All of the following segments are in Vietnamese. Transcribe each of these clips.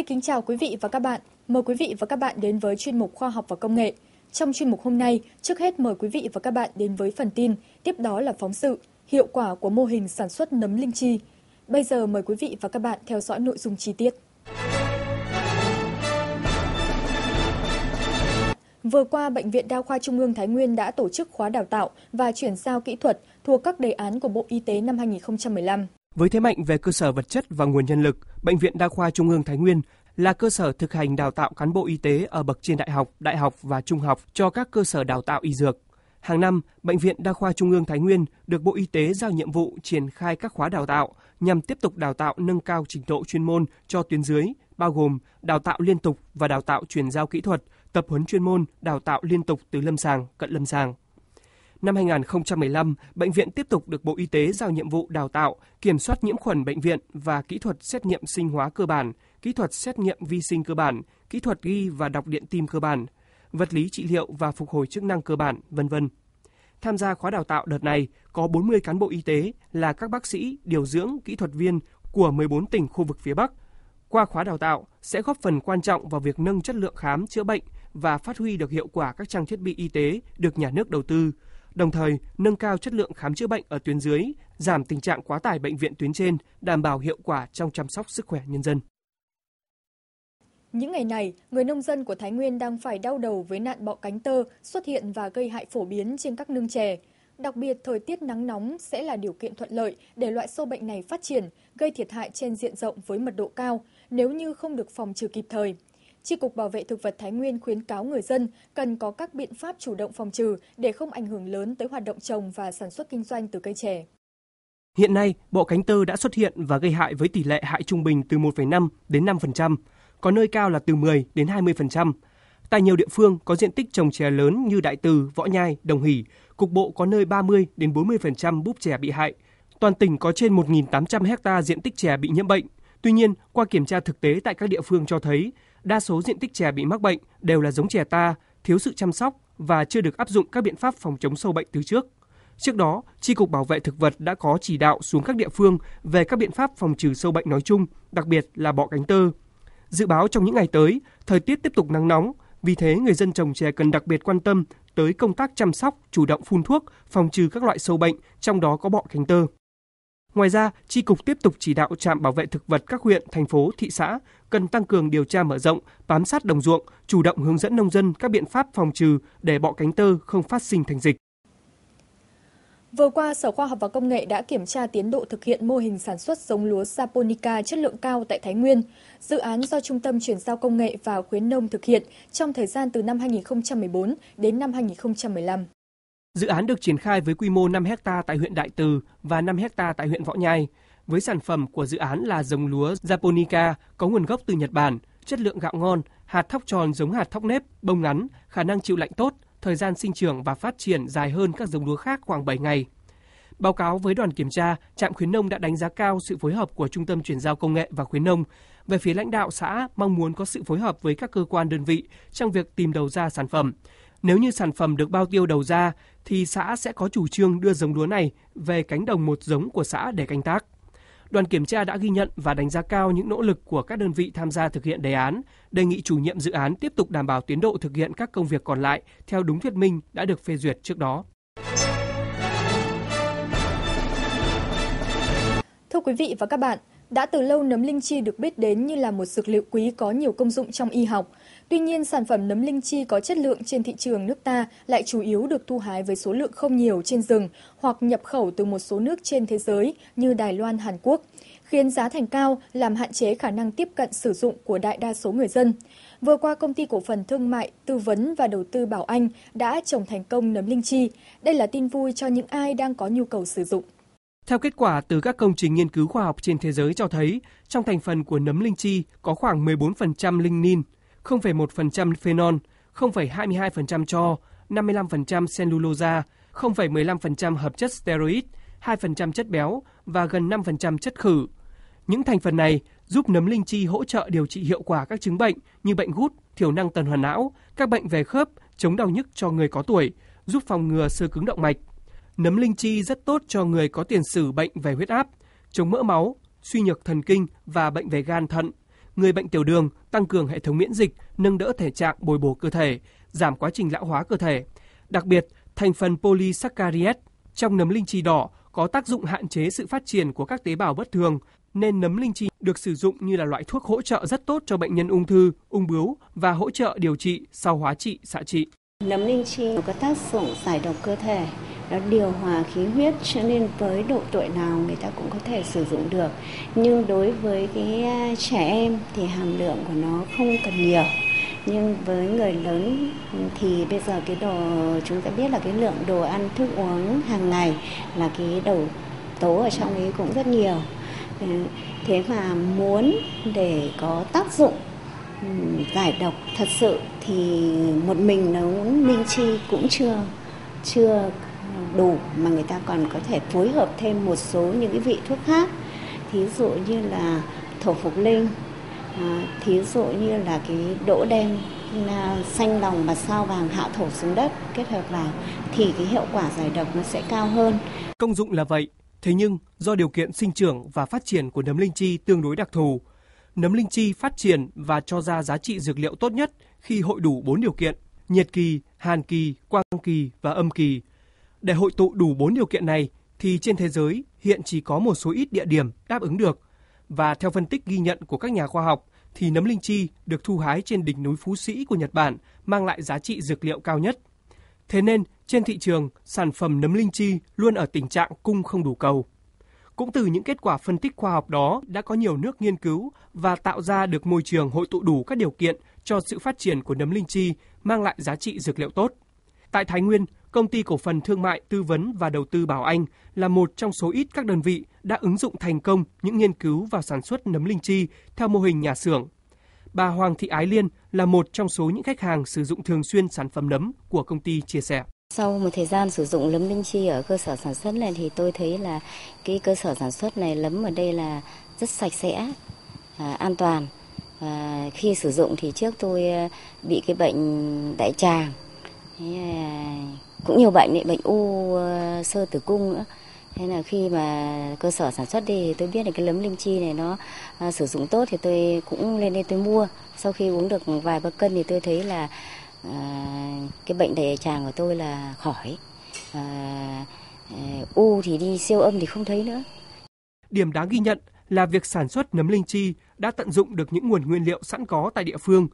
Xin kính chào quý vị và các bạn. Mời quý vị và các bạn đến với chuyên mục Khoa học và Công nghệ. Trong chuyên mục hôm nay, trước hết mời quý vị và các bạn đến với phần tin, tiếp đó là phóng sự, hiệu quả của mô hình sản xuất nấm linh chi. Bây giờ mời quý vị và các bạn theo dõi nội dung chi tiết. Vừa qua, Bệnh viện Đa khoa Trung ương Thái Nguyên đã tổ chức khóa đào tạo và chuyển giao kỹ thuật thuộc các đề án của Bộ Y tế năm 2015. Với thế mạnh về cơ sở vật chất và nguồn nhân lực, Bệnh viện Đa khoa Trung ương Thái Nguyên là cơ sở thực hành đào tạo cán bộ y tế ở bậc trên đại học, đại học và trung học cho các cơ sở đào tạo y dược. Hàng năm, Bệnh viện Đa khoa Trung ương Thái Nguyên được Bộ Y tế giao nhiệm vụ triển khai các khóa đào tạo nhằm tiếp tục đào tạo nâng cao trình độ chuyên môn cho tuyến dưới, bao gồm đào tạo liên tục và đào tạo chuyển giao kỹ thuật, tập huấn chuyên môn, đào tạo liên tục từ lâm sàng, cận lâm sàng. Năm 2015, bệnh viện tiếp tục được Bộ Y tế giao nhiệm vụ đào tạo, kiểm soát nhiễm khuẩn bệnh viện và kỹ thuật xét nghiệm sinh hóa cơ bản, kỹ thuật xét nghiệm vi sinh cơ bản, kỹ thuật ghi và đọc điện tim cơ bản, vật lý trị liệu và phục hồi chức năng cơ bản, vân vân. Tham gia khóa đào tạo đợt này có 40 cán bộ y tế là các bác sĩ, điều dưỡng, kỹ thuật viên của 14 tỉnh khu vực phía Bắc. Qua khóa đào tạo sẽ góp phần quan trọng vào việc nâng chất lượng khám chữa bệnh và phát huy được hiệu quả các trang thiết bị y tế được nhà nước đầu tư, đồng thời nâng cao chất lượng khám chữa bệnh ở tuyến dưới, giảm tình trạng quá tải bệnh viện tuyến trên, đảm bảo hiệu quả trong chăm sóc sức khỏe nhân dân. Những ngày này, người nông dân của Thái Nguyên đang phải đau đầu với nạn bọ cánh tơ xuất hiện và gây hại phổ biến trên các nương chè. Đặc biệt, thời tiết nắng nóng sẽ là điều kiện thuận lợi để loại sâu bệnh này phát triển, gây thiệt hại trên diện rộng với mật độ cao nếu như không được phòng trừ kịp thời. Tri Cục Bảo vệ Thực vật Thái Nguyên khuyến cáo người dân cần có các biện pháp chủ động phòng trừ để không ảnh hưởng lớn tới hoạt động trồng và sản xuất kinh doanh từ cây chè. Hiện nay, bộ cánh tơ đã xuất hiện và gây hại với tỷ lệ hại trung bình từ 1,5 đến 5%, có nơi cao là từ 10 đến 20%. Tại nhiều địa phương có diện tích trồng chè lớn như Đại Từ, Võ Nhai, Đồng Hỷ, cục bộ có nơi 30 đến 40% búp chè bị hại. Toàn tỉnh có trên 1.800 hecta diện tích chè bị nhiễm bệnh. Tuy nhiên, qua kiểm tra thực tế tại các địa phương cho thấy, Đa số diện tích chè bị mắc bệnh đều là giống chè ta, thiếu sự chăm sóc và chưa được áp dụng các biện pháp phòng chống sâu bệnh từ trước. Trước đó, Tri Cục Bảo vệ Thực vật đã có chỉ đạo xuống các địa phương về các biện pháp phòng trừ sâu bệnh nói chung, đặc biệt là bọ cánh tơ. Dự báo trong những ngày tới, thời tiết tiếp tục nắng nóng, vì thế người dân trồng chè cần đặc biệt quan tâm tới công tác chăm sóc, chủ động phun thuốc, phòng trừ các loại sâu bệnh, trong đó có bọ cánh tơ. Ngoài ra, Tri Cục tiếp tục chỉ đạo trạm bảo vệ thực vật các huyện, thành phố, thị xã cần tăng cường điều tra mở rộng, bám sát đồng ruộng, chủ động hướng dẫn nông dân các biện pháp phòng trừ để bọ cánh tơ không phát sinh thành dịch. Vừa qua, Sở Khoa học và Công nghệ đã kiểm tra tiến độ thực hiện mô hình sản xuất giống lúa Saponica chất lượng cao tại Thái Nguyên. Dự án do Trung tâm Chuyển giao Công nghệ và Khuyến nông thực hiện trong thời gian từ năm 2014 đến năm 2015. Dự án được triển khai với quy mô 5 hecta tại huyện Đại Từ và 5 hecta tại huyện Võ Nhai. Với sản phẩm của dự án là giống lúa Japonica có nguồn gốc từ Nhật Bản, chất lượng gạo ngon, hạt thóc tròn giống hạt thóc nếp, bông ngắn, khả năng chịu lạnh tốt, thời gian sinh trưởng và phát triển dài hơn các giống lúa khác khoảng 7 ngày. Báo cáo với đoàn kiểm tra, trạm khuyến nông đã đánh giá cao sự phối hợp của Trung tâm chuyển giao công nghệ và khuyến nông. Về phía lãnh đạo xã mong muốn có sự phối hợp với các cơ quan đơn vị trong việc tìm đầu ra sản phẩm, nếu như sản phẩm được bao tiêu đầu ra thì xã sẽ có chủ trương đưa giống lúa này về cánh đồng một giống của xã để canh tác. Đoàn kiểm tra đã ghi nhận và đánh giá cao những nỗ lực của các đơn vị tham gia thực hiện đề án, đề nghị chủ nhiệm dự án tiếp tục đảm bảo tiến độ thực hiện các công việc còn lại theo đúng thuyết minh đã được phê duyệt trước đó. Thưa quý vị và các bạn, đã từ lâu nấm linh chi được biết đến như là một dược liệu quý có nhiều công dụng trong y học. Tuy nhiên, sản phẩm nấm linh chi có chất lượng trên thị trường nước ta lại chủ yếu được thu hái với số lượng không nhiều trên rừng hoặc nhập khẩu từ một số nước trên thế giới như Đài Loan, Hàn Quốc, khiến giá thành cao làm hạn chế khả năng tiếp cận sử dụng của đại đa số người dân. Vừa qua, công ty cổ phần thương mại, tư vấn và đầu tư Bảo Anh đã trồng thành công nấm linh chi. Đây là tin vui cho những ai đang có nhu cầu sử dụng. Theo kết quả từ các công trình nghiên cứu khoa học trên thế giới cho thấy, trong thành phần của nấm linh chi có khoảng 14% lignin, 0,1% phenol, 0,22% cho, 55% cellulosa, 0,15% hợp chất steroid, 2% chất béo và gần 5% chất khử. Những thành phần này giúp nấm linh chi hỗ trợ điều trị hiệu quả các chứng bệnh như bệnh gút, thiểu năng tuần hoàn não, các bệnh về khớp, chống đau nhức cho người có tuổi, giúp phòng ngừa sơ cứng động mạch. Nấm linh chi rất tốt cho người có tiền sử bệnh về huyết áp, chống mỡ máu, suy nhược thần kinh và bệnh về gan thận, người bệnh tiểu đường tăng cường hệ thống miễn dịch, nâng đỡ thể trạng bồi bổ cơ thể, giảm quá trình lão hóa cơ thể. Đặc biệt, thành phần polysaccharides trong nấm linh chi đỏ có tác dụng hạn chế sự phát triển của các tế bào bất thường, nên nấm linh chi được sử dụng như là loại thuốc hỗ trợ rất tốt cho bệnh nhân ung thư, ung bướu và hỗ trợ điều trị sau hóa trị, xạ trị. Nấm linh chi có tác dụng giải độc cơ thể, nó điều hòa khí huyết cho nên với độ tuổi nào người ta cũng có thể sử dụng được nhưng đối với cái à, trẻ em thì hàm lượng của nó không cần nhiều nhưng với người lớn thì bây giờ cái đồ chúng ta biết là cái lượng đồ ăn thức uống hàng ngày là cái đầu tố ở trong ấy cũng rất nhiều ừ, thế mà muốn để có tác dụng giải độc thật sự thì một mình nấu minh chi cũng chưa chưa đủ mà người ta còn có thể phối hợp thêm một số những cái vị thuốc khác thí dụ như là thổ phục linh à, thí dụ như là cái đỗ đen à, xanh lòng và sao vàng hạ thổ xuống đất kết hợp vào thì cái hiệu quả giải độc nó sẽ cao hơn. Công dụng là vậy, thế nhưng do điều kiện sinh trưởng và phát triển của nấm linh chi tương đối đặc thù, nấm linh chi phát triển và cho ra giá trị dược liệu tốt nhất khi hội đủ 4 điều kiện: nhiệt kỳ, hàn kỳ, quang kỳ và âm kỳ để hội tụ đủ 4 điều kiện này thì trên thế giới hiện chỉ có một số ít địa điểm đáp ứng được. Và theo phân tích ghi nhận của các nhà khoa học thì nấm linh chi được thu hái trên đỉnh núi Phú Sĩ của Nhật Bản mang lại giá trị dược liệu cao nhất. Thế nên, trên thị trường, sản phẩm nấm linh chi luôn ở tình trạng cung không đủ cầu. Cũng từ những kết quả phân tích khoa học đó đã có nhiều nước nghiên cứu và tạo ra được môi trường hội tụ đủ các điều kiện cho sự phát triển của nấm linh chi mang lại giá trị dược liệu tốt. Tại Thái Nguyên, Công ty cổ phần thương mại, tư vấn và đầu tư Bảo Anh là một trong số ít các đơn vị đã ứng dụng thành công những nghiên cứu và sản xuất nấm linh chi theo mô hình nhà xưởng. Bà Hoàng Thị Ái Liên là một trong số những khách hàng sử dụng thường xuyên sản phẩm nấm của công ty chia sẻ. Sau một thời gian sử dụng nấm linh chi ở cơ sở sản xuất này thì tôi thấy là cái cơ sở sản xuất này nấm ở đây là rất sạch sẽ, à, an toàn. À, khi sử dụng thì trước tôi à, bị cái bệnh đại tràng thế cũng nhiều bệnh đấy bệnh u ờ, sơ tử cung nữa thế là khi mà cơ sở sản xuất đi tôi biết là cái nấm linh chi này nó à, sử dụng tốt thì tôi cũng lên đây tôi mua sau khi uống được vài ba cân thì tôi thấy là à, cái bệnh đại tràng của tôi là khỏi à, u thì đi siêu âm thì không thấy nữa điểm đáng ghi nhận là việc sản xuất nấm linh chi đã tận dụng được những nguồn nguyên liệu sẵn có tại địa phương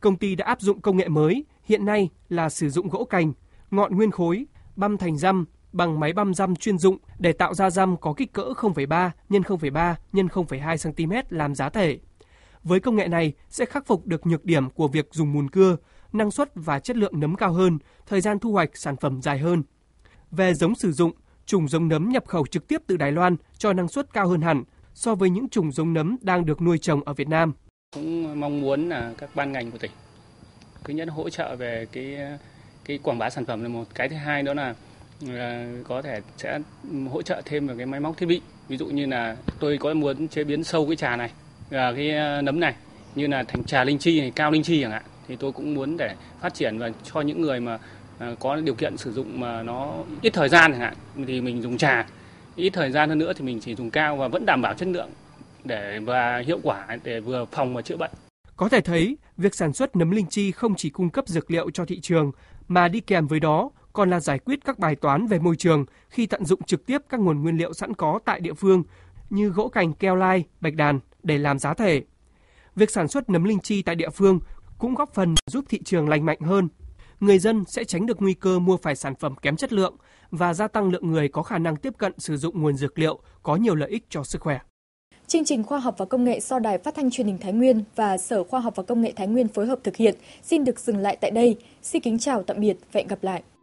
Công ty đã áp dụng công nghệ mới, hiện nay là sử dụng gỗ cành, ngọn nguyên khối, băm thành răm bằng máy băm răm chuyên dụng để tạo ra răm có kích cỡ 0,3 x 0,3 x 0,2 cm làm giá thể. Với công nghệ này sẽ khắc phục được nhược điểm của việc dùng mùn cưa, năng suất và chất lượng nấm cao hơn, thời gian thu hoạch sản phẩm dài hơn. Về giống sử dụng, chủng giống nấm nhập khẩu trực tiếp từ Đài Loan cho năng suất cao hơn hẳn so với những chủng giống nấm đang được nuôi trồng ở Việt Nam cũng mong muốn là các ban ngành của tỉnh thứ nhất hỗ trợ về cái cái quảng bá sản phẩm là một cái thứ hai đó là, là có thể sẽ hỗ trợ thêm về cái máy móc thiết bị ví dụ như là tôi có muốn chế biến sâu cái trà này là cái à, nấm này như là thành trà linh chi này cao linh chi chẳng hạn thì tôi cũng muốn để phát triển và cho những người mà à, có điều kiện sử dụng mà nó ít thời gian chẳng hạn thì mình dùng trà ít thời gian hơn nữa thì mình chỉ dùng cao và vẫn đảm bảo chất lượng để và hiệu quả để vừa phòng và chữa bệnh. Có thể thấy, việc sản xuất nấm linh chi không chỉ cung cấp dược liệu cho thị trường mà đi kèm với đó còn là giải quyết các bài toán về môi trường khi tận dụng trực tiếp các nguồn nguyên liệu sẵn có tại địa phương như gỗ cành keo lai, bạch đàn để làm giá thể. Việc sản xuất nấm linh chi tại địa phương cũng góp phần giúp thị trường lành mạnh hơn. Người dân sẽ tránh được nguy cơ mua phải sản phẩm kém chất lượng và gia tăng lượng người có khả năng tiếp cận sử dụng nguồn dược liệu có nhiều lợi ích cho sức khỏe. Chương trình khoa học và công nghệ do Đài Phát thanh Truyền hình Thái Nguyên và Sở Khoa học và Công nghệ Thái Nguyên phối hợp thực hiện xin được dừng lại tại đây. Xin kính chào tạm biệt và hẹn gặp lại.